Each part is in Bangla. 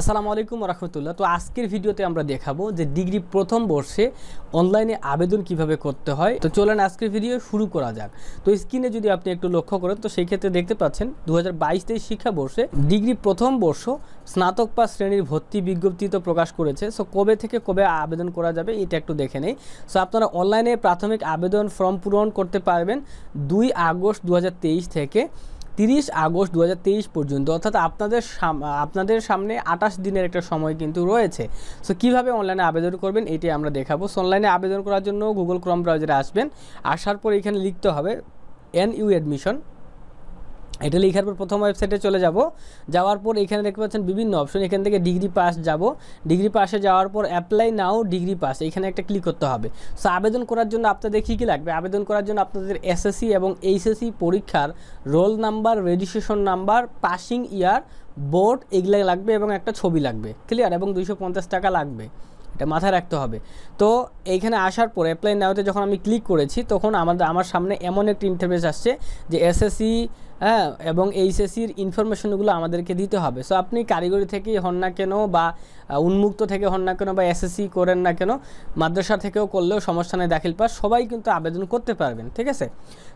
আসসালামু আলাইকুম রহমতুল্লাহ তো আজকের ভিডিওতে আমরা দেখাবো যে ডিগ্রি প্রথম বর্ষে অনলাইনে আবেদন কিভাবে করতে হয় তো চলেন আজকের ভিডিও শুরু করা যাক তো স্ক্রিনে যদি আপনি একটু লক্ষ্য করেন তো সেই ক্ষেত্রে দেখতে পাচ্ছেন দু হাজার বাইশ তেইশ শিক্ষাবর্ষে ডিগ্রি প্রথম বর্ষ স্নাতক পা শ্রেণীর ভর্তি বিজ্ঞপ্তি তো প্রকাশ করেছে সো কবে থেকে কবে আবেদন করা যাবে এটা একটু দেখে নেই সো আপনারা অনলাইনে প্রাথমিক আবেদন ফর্ম পূরণ করতে পারবেন দুই আগস্ট দু থেকে তিরিশ আগস্ট দু পর্যন্ত অর্থাৎ আপনাদের আপনাদের সামনে আঠাশ দিনের একটা সময় কিন্তু রয়েছে সো কীভাবে অনলাইনে আবেদন করবেন এটি আমরা দেখাবো সো অনলাইনে আবেদন করার জন্য গুগল ক্রম ব্রাউজারে আসবেন আসার পর এখানে লিখতে হবে এন ইউ অ্যাডমিশন এটা লেখার পর প্রথম ওয়েবসাইটে চলে যাব যাওয়ার পর এখানে দেখতে পাচ্ছেন বিভিন্ন অপশন এখান থেকে ডিগ্রি পাস যাব ডিগ্রি পাসে যাওয়ার পর অ্যাপ্লাই নাও ডিগ্রি পাস এখানে একটা ক্লিক করতে হবে সো আবেদন করার জন্য আপনাদের কী কী লাগবে আবেদন করার জন্য আপনাদের এসএসসি এবং এইচএসসি পরীক্ষার roll number registration number passing year board এগুলো লাগবে এবং একটা ছবি লাগবে ক্লিয়ার এবং দুইশো টাকা লাগবে এটা মাথায় রাখতে হবে তো এইখানে আসার পর অ্যাপ্লাই নাওতে যখন আমি ক্লিক করেছি তখন আমাদের আমার সামনে এমন একটি ইন্টারভেস আসছে যে এসএসসি হ্যাঁ এবং এইচএসির ইনফরমেশনগুলো আমাদেরকে দিতে হবে সো আপনি কারিগরি থেকেই হন না কেন বা উন্মুক্ত থেকে হন না কেন বা এসএসসি করেন না কেন মাদ্রাসা থেকেও করলেও সমস্যা নেই দাখিল পাস সবাই কিন্তু আবেদন করতে পারবেন ঠিক আছে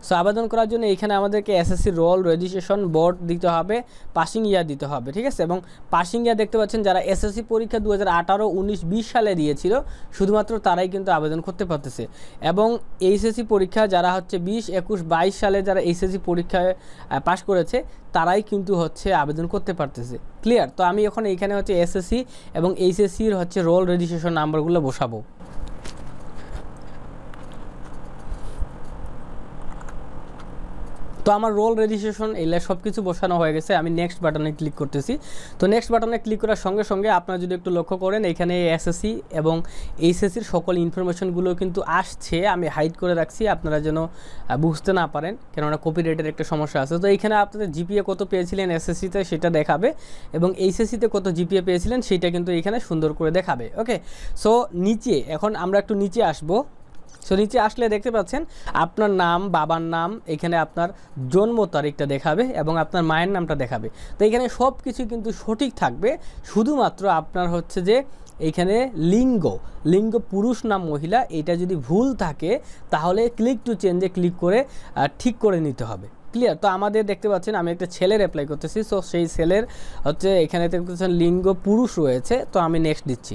সো আবেদন করার জন্য এইখানে আমাদেরকে এসএসসি রোল রেজিস্ট্রেশন বোর্ড দিতে হবে পাসিং ইয়ার দিতে হবে ঠিক আছে এবং পাসিং ইয়ার দেখতে পাচ্ছেন যারা এসএসসি পরীক্ষা দু হাজার আঠারো উনিশ বিশ সালে দিয়েছিল শুধুমাত্র তারাই কিন্তু আবেদন করতে পারতেছে এবং এইচএসসি পরীক্ষা যারা হচ্ছে বিশ একুশ বাইশ সালে যারা এইচএসসি পরীক্ষায় পাশ করেছে তারাই কিন্তু হচ্ছে আবেদন করতে পারতেছে ক্লিয়ার তো আমি এখন এইখানে হচ্ছে এসএসসি এবং এইচএসসির হচ্ছে রোল রেজিস্ট্রেশন নাম্বারগুলো বসাবো তো আমার রোল রেজিস্ট্রেশন এগুলো সব কিছু বসানো হয়ে গেছে আমি নেক্সট বাটনে ক্লিক করতেছি তো নেক্সট বাটনে ক্লিক করার সঙ্গে সঙ্গে আপনারা যদি একটু লক্ষ্য করেন এখানে এসএসসি এবং এইচএসসির সকল ইনফরমেশনগুলো কিন্তু আসছে আমি হাইড করে রাখছি আপনারা যেন বুঝতে না পারেন কেননা কপিরাইটের একটা সমস্যা আছে তো এইখানে আপনাদের জিপিএ কত পেয়েছিলেন এসএসসিতে সেটা দেখাবে এবং এইচএসসিতে কত জিপিএ পেয়েছিলেন সেটা কিন্তু এখানে সুন্দর করে দেখাবে ওকে সো নিচে এখন আমরা একটু নিচে আসবো সো নিচে আসলে দেখতে পাচ্ছেন আপনার নাম বাবার নাম এখানে আপনার জন্ম তারিখটা দেখাবে এবং আপনার মায়ের নামটা দেখাবে তো এখানে সব কিছু কিন্তু সঠিক থাকবে শুধুমাত্র আপনার হচ্ছে যে এখানে লিঙ্গ লিঙ্গ পুরুষ নাম মহিলা এটা যদি ভুল থাকে তাহলে ক্লিক টু চেঞ্জে ক্লিক করে ঠিক করে নিতে হবে ক্লিয়ার তো আমাদের দেখতে পাচ্ছেন আমি একটা ছেলের অ্যাপ্লাই করতেছি সো সেই ছেলের হচ্ছে এখানে দেখতে পাচ্ছেন লিঙ্গ পুরুষ রয়েছে তো আমি নেক্সট দিচ্ছি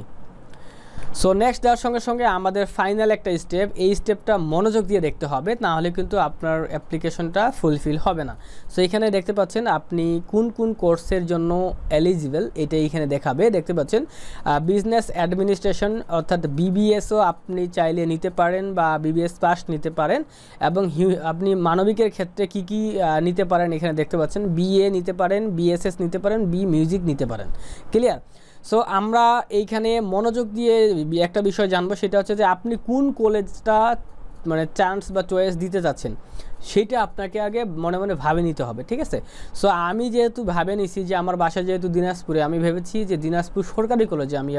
সো নেক্সট দেওয়ার সঙ্গে সঙ্গে আমাদের ফাইনাল একটা স্টেপ এই স্টেপটা মনোযোগ দিয়ে দেখতে হবে নাহলে কিন্তু আপনার অ্যাপ্লিকেশনটা ফুলফিল হবে না সো এখানে দেখতে পাচ্ছেন আপনি কোন কোন কোর্সের জন্য এলিজিবল এটা এখানে দেখাবে দেখতে পাচ্ছেন বিজনেস অ্যাডমিনিস্ট্রেশন অর্থাৎ বিবিএসও আপনি চাইলে নিতে পারেন বা বিবিএস পাস নিতে পারেন এবং আপনি মানবিকের ক্ষেত্রে কি কি নিতে পারেন এখানে দেখতে পাচ্ছেন বিএ নিতে পারেন বিএসএস নিতে পারেন বি মিউজিক নিতে পারেন ক্লিয়ার সো আমরা এইখানে মনোযোগ দিয়ে একটা বিষয় জানবো সেটা হচ্ছে যে আপনি কোন কলেজটা মানে চান্স বা চয়েস দিতে চাচ্ছেন সেটা আপনাকে আগে মনে মনে ভাবে নিতে হবে ঠিক আছে সো আমি যেহেতু ভাবে নিছি যে আমার বাসা যেহেতু দিনাজপুরে আমি ভেবেছি যে দিনাজপুর সরকারি কলেজে আমি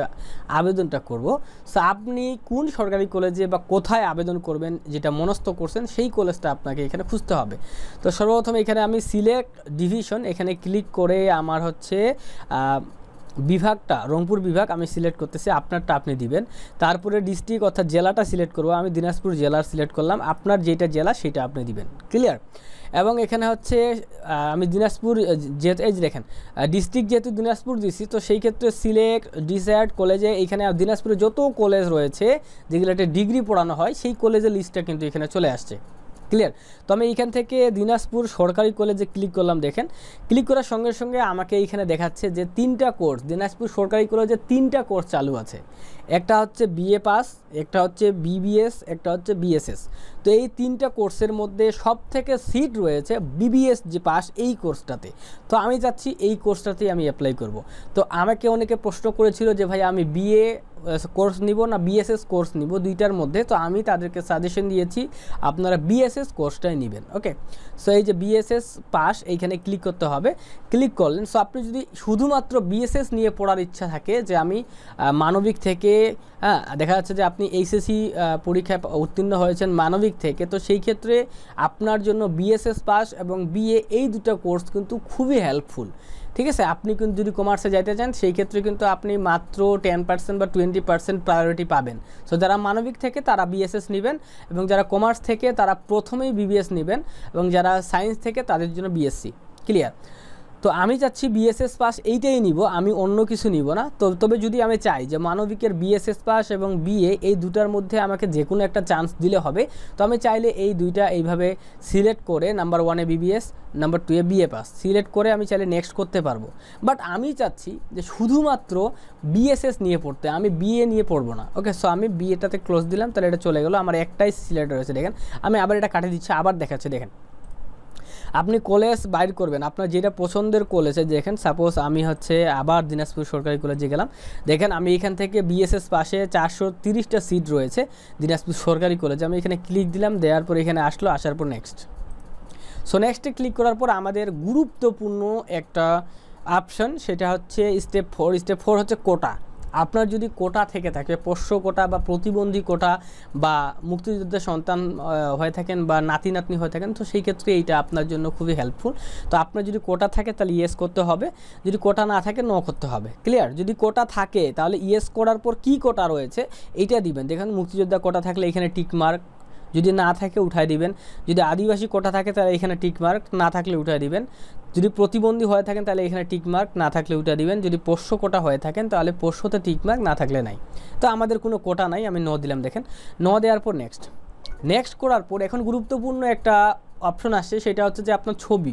আবেদনটা করব সো আপনি কোন সরকারি কলেজে বা কোথায় আবেদন করবেন যেটা মনস্থ করছেন সেই কলেজটা আপনাকে এখানে খুঁজতে হবে তো সর্বপ্রথম এখানে আমি সিলেক্ট ডিভিশন এখানে ক্লিক করে আমার হচ্ছে বিভাগটা রংপুর বিভাগ আমি সিলেক্ট করতেছি আপনারটা আপনি দিবেন তারপরে ডিস্ট্রিক্ট অর্থাৎ জেলাটা সিলেক্ট করব আমি দিনাজপুর জেলার সিলেক্ট করলাম আপনার যেটা জেলা সেটা আপনি দিবেন ক্লিয়ার এবং এখানে হচ্ছে আমি দিনাজপুর যেহেতু এই দেখেন ডিস্ট্রিক্ট যেহেতু দিনাজপুর দিছি তো সেই ক্ষেত্রে সিলেক্ট ডিসাইড কলেজে এখানে দিনাজপুরে যত কলেজ রয়েছে যেগুলো একটা ডিগ্রি পড়ানো হয় সেই কলেজের লিস্টটা কিন্তু এখানে চলে আসছে ক্লিয়ার তো আমি এইখান থেকে দিনাজপুর সরকারি কলেজে ক্লিক করলাম দেখেন ক্লিক করার সঙ্গে সঙ্গে আমাকে এইখানে দেখাচ্ছে যে তিনটা কোর্স দিনাজপুর সরকারি কলেজে তিনটা কোর্স চালু আছে একটা হচ্ছে বিএ পাস একটা হচ্ছে বিবিএস একটা হচ্ছে বিএসএস তো এই তিনটা কোর্সের মধ্যে সব থেকে সিট রয়েছে বিবিএস যে পাস এই কোর্সটাতে তো আমি চাচ্ছি এই কোর্সটাতেই আমি অ্যাপ্লাই করব তো আমাকে অনেকে প্রশ্ন করেছিল যে ভাই আমি বিএ কোর্স নিব না বিএসএস কোর্স নিব দুইটার মধ্যে তো আমি তাদেরকে সাজেশন দিয়েছি আপনারা বিএসএস কোর্সটাই নেবেন ওকে সো এই যে বিএসএস পাস এইখানে ক্লিক করতে হবে ক্লিক করলেন সো আপনি যদি শুধুমাত্র বিএসএস নিয়ে পড়ার ইচ্ছা থাকে যে আমি মানবিক থেকে হ্যাঁ দেখা যাচ্ছে যে আপনি এইচএসসি e, পরীক্ষায় উত্তীর্ণ হয়েছেন মানবিক দিক থেকে তো সেই ক্ষেত্রে আপনার জন্য বিএসএস পাস এবং বিএ এই দুটো কোর্স কিন্তু খুবই হেল্পফুল ঠিক আছে আপনি কিন্তু যদি কমার্সে যাইতে চান সেই ক্ষেত্রে কিন্তু আপনি মাত্র টেন পার্সেন্ট বা টোয়েন্টি পার্সেন্ট প্রায়োরিটি পাবেন সো যারা মানবিক থেকে তারা বিএসএস নেবেন এবং যারা কমার্স থেকে তারা প্রথমেই বিবিএস নেবেন এবং যারা সায়েন্স থেকে তাদের জন্য বিএসসি ক্লিয়ার তো আমি চাচ্ছি বিএসএস পাস এইটাই নিব আমি অন্য কিছু নিব না তো তবে যদি আমি চাই যে মানবিকের বিএসএস পাস এবং বিএ এই দুটার মধ্যে আমাকে যে কোনো একটা চান্স দিলে হবে তো আমি চাইলে এই দুইটা এইভাবে সিলেক্ট করে নাম্বার ওয়ানে বিবিএস নাম্বার টুয়ে বিএ পাস সিলেক্ট করে আমি চাইলে নেক্সট করতে পারবো বাট আমি চাচ্ছি যে শুধুমাত্র বিএসএস নিয়ে পড়তে আমি বিএ নিয়ে পড়বো না ওকে সো আমি বিএটাতে ক্লোজ দিলাম তাহলে এটা চলে গেলো আমার একটাই সিলেক্ট রয়েছে দেখেন আমি আবার এটা কাটিয়ে দিচ্ছি আবার দেখাচ্ছে দেখেন আপনি কলেজ বাইর করবেন আপনার যেটা পছন্দের কলেজে দেখেন সাপোজ আমি হচ্ছে আবার দিনাজপুর সরকারি কলেজে গেলাম দেখেন আমি এখান থেকে বিএসএস পাশে চারশো তিরিশটা সিট রয়েছে দিনাজপুর সরকারি কলেজে আমি এখানে ক্লিক দিলাম দেওয়ার পর এখানে আসলো আসার পর নেক্সট সো নেক্সটে ক্লিক করার পর আমাদের গুরুত্বপূর্ণ একটা অপশান সেটা হচ্ছে স্টেপ ফোর স্টেপ ফোর হচ্ছে কোটা আপনার যদি কোটা থেকে থাকে পোষ্য কোটা বা প্রতিবন্ধী কোটা বা মুক্তিযুদ্ধের সন্তান হয়ে থাকেন বা নাতি নাতনি হয়ে থাকেন তো সেই ক্ষেত্রে এইটা আপনার জন্য খুবই হেল্পফুল তো আপনার যদি কোটা থাকে তাহলে ইয়েস করতে হবে যদি কোটা না থাকে ন করতে হবে ক্লিয়ার যদি কোটা থাকে তাহলে ইয়েস করার পর কি কোটা রয়েছে এইটা দিবেন দেখেন মুক্তিযোদ্ধা কোটা থাকলে এখানে টিকমার্ক যদি না থাকে উঠায় দিবেন যদি আদিবাসী কোটা থাকে তাহলে এখানে টিকমার্ক না থাকলে উঠায় দিবেন যদি প্রতিবন্ধী হয়ে থাকেন তাহলে এখানে টিকমার্ক না থাকলে উঠে দিবেন যদি পোষ্য কোটা হয়ে থাকেন তাহলে পোষ্যতে টিকমার্ক না থাকলে নাই তো আমাদের কোনো কোটা নাই আমি ন দিলাম দেখেন ন দেওয়ার পর নেক্সট নেক্সট করার পর এখন গুরুত্বপূর্ণ একটা অপশন আসছে সেটা হচ্ছে যে আপনার ছবি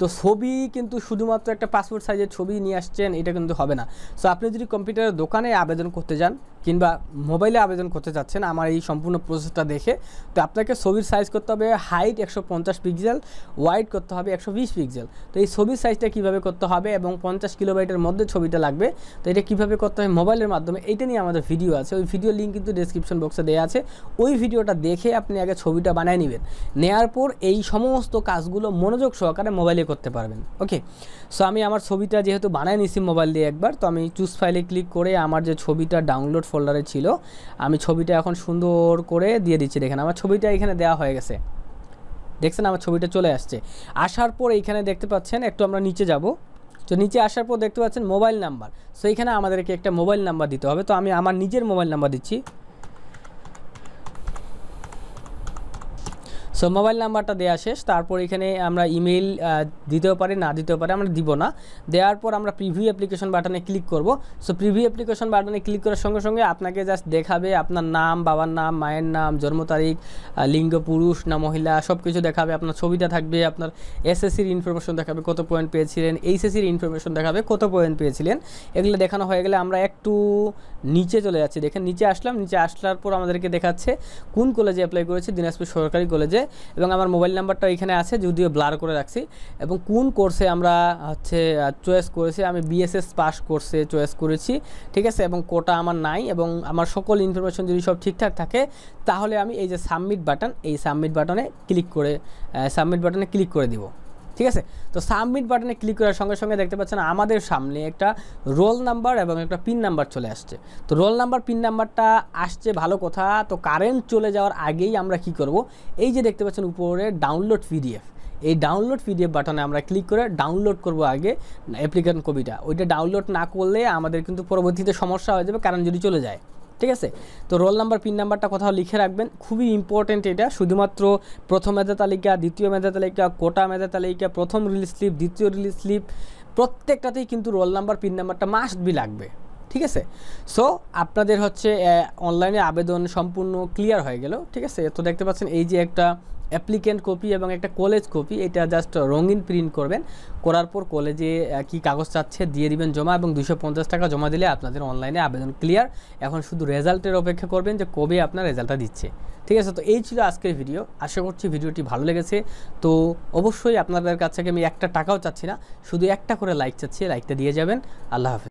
তো ছবি কিন্তু শুধুমাত্র একটা পাসপোর্ট সাইজের ছবি নিয়ে আসছেন এটা কিন্তু হবে না সো আপনি যদি কম্পিউটারের দোকানে আবেদন করতে যান কিংবা মোবাইলে আবেদন করতে চাচ্ছেন আমার এই সম্পূর্ণ প্রসেসটা দেখে তো আপনাকে ছবির সাইজ করতে হবে হাইট একশো পঞ্চাশ পিক্সেল ওয়াইড করতে হবে একশো বিশ পিক্সেল তো এই ছবির সাইজটা কিভাবে করতে হবে এবং পঞ্চাশ কিলোবাইটের মধ্যে ছবিটা লাগবে তো এটা কিভাবে করতে হবে মোবাইলের মাধ্যমে এটা নিয়ে আমাদের ভিডিও আছে ওই ভিডিও লিঙ্ক কিন্তু ডিসক্রিপশন বক্সে দেওয়া আছে ওই ভিডিওটা দেখে আপনি আগে ছবিটা বানায় নেবেন নেওয়ার পর এই সমস্ত কাজগুলো মনোযোগ সহকারে মোবাইলে করতে পারবেন ওকে সো আমি আমার ছবিটা যেহেতু বানাই নিছি মোবাইল দিয়ে একবার তো আমি চুজ ফাইলে ক্লিক করে আমার যে ছবিটা ডাউনলোড ফোল্ডারে ছিল আমি ছবিটা এখন সুন্দর করে দিয়ে দিচ্ছি দেখেন আমার ছবিটা এখানে দেওয়া হয়ে গেছে দেখছেন আমার ছবিটা চলে আসছে আসার পর এইখানে দেখতে পাচ্ছেন একটু আমরা নিচে যাব তো নিচে আসার পর দেখতে পাচ্ছেন মোবাইল নাম্বার সো এখানে আমাদেরকে একটা মোবাইল নাম্বার দিতে হবে তো আমি আমার নিজের মোবাইল নাম্বার দিচ্ছি সো মোবাইল নাম্বারটা দেওয়া শেষ তারপর এখানে আমরা ইমেল দিতেও পারি না দিতেও পারি আমরা দিব না দেওয়ার পর আমরা প্রিভিউ অ্যাপ্লিকেশন বাটনে ক্লিক করব সো প্রিভিউ অ্যাপ্লিকেশন বাটনে ক্লিক করার সঙ্গে সঙ্গে আপনাকে জাস্ট দেখাবে আপনার নাম বাবার নাম মায়ের নাম জন্ম তারিখ লিঙ্গ পুরুষ না মহিলা সব কিছু দেখাবে আপনার ছবিটা থাকবে আপনার এসএসসির ইনফরমেশন দেখাবে কত পয়েন্ট পেয়েছিলেন এইচএসসির ইনফরমেশন দেখাবে কত পয়েন্ট পেয়েছিলেন এগুলো দেখানো হয়ে গেলে আমরা একটু নিচে চলে যাচ্ছি দেখেন নিচে আসলাম নিচে আসলার পর আমাদেরকে দেখাচ্ছে কোন কলেজে অ্যাপ্লাই করেছে দিনাজপুর সরকারি কলেজে এবং আমার মোবাইল নাম্বারটা এখানে আছে যদিও ব্লার করে রাখছি এবং কোন কোর্সে আমরা হচ্ছে চয়েস করেছি আমি বিএসএস পাস কোর্সে চয়েস করেছি ঠিক আছে এবং কোটা আমার নাই এবং আমার সকল ইনফরমেশন যদি সব ঠিকঠাক থাকে তাহলে আমি এই যে সাবমিট বাটন এই সাবমিট বাটনে ক্লিক করে সাবমিট বাটনে ক্লিক করে দিব ঠিক আছে তো সাবমিট বাটনে ক্লিক করার সঙ্গে সঙ্গে দেখতে পাচ্ছেন আমাদের সামনে একটা রোল নাম্বার এবং একটা পিন নাম্বার চলে আসছে তো রোল নাম্বার পিন নাম্বারটা আসছে ভালো কথা তো কারেন্ট চলে যাওয়ার আগেই আমরা কি করব এই যে দেখতে পাচ্ছেন উপরে ডাউনলোড পিডিএফ এই ডাউনলোড পিডিএফ বাটনে আমরা ক্লিক করে ডাউনলোড করব আগে অ্যাপ্লিকেশন কপিটা ওইটা ডাউনলোড না করলে আমাদের কিন্তু পরবর্তীতে সমস্যা হয়ে যাবে কারণ যদি চলে যায় ঠিক আছে তো রোল নাম্বার পিন নাম্বারটা কোথাও লিখে রাখবেন খুবই ইম্পর্টেন্ট এটা শুধুমাত্র প্রথম মেধা তালিকা দ্বিতীয় মেধা তালিকা কোটা মেধা তালিকা প্রথম রিলিজ স্লিপ দ্বিতীয় রিলিজ স্লিপ প্রত্যেকটাতেই কিন্তু রোল নাম্বার পিন নাম্বারটা মাস্ট বি লাগবে ঠিক আছে সো আপনাদের হচ্ছে অনলাইনে আবেদন সম্পূর্ণ ক্লিয়ার হয়ে গেল ঠিক আছে তো দেখতে পাচ্ছেন এই যে একটা অ্যাপ্লিকেন্ট কপি এবং একটা কলেজ কপি এটা জাস্ট রঙিন প্রিন্ট করবেন করার পর কলেজে কি কাগজ চাচ্ছে দিয়ে দিবেন জমা এবং দুশো টাকা জমা দিলে আপনাদের অনলাইনে আবেদন ক্লিয়ার এখন শুধু রেজাল্টের অপেক্ষা করবেন যে কবে আপনার রেজাল্টটা দিচ্ছে ঠিক আছে তো এই ছিল আজকের ভিডিও আশা করছি ভিডিওটি ভালো লেগেছে তো অবশ্যই আপনাদের কাছ থেকে আমি একটা টাকাও চাচ্ছি না শুধু একটা করে লাইক চাচ্ছি লাইকটা দিয়ে যাবেন আল্লাহ হাফিজ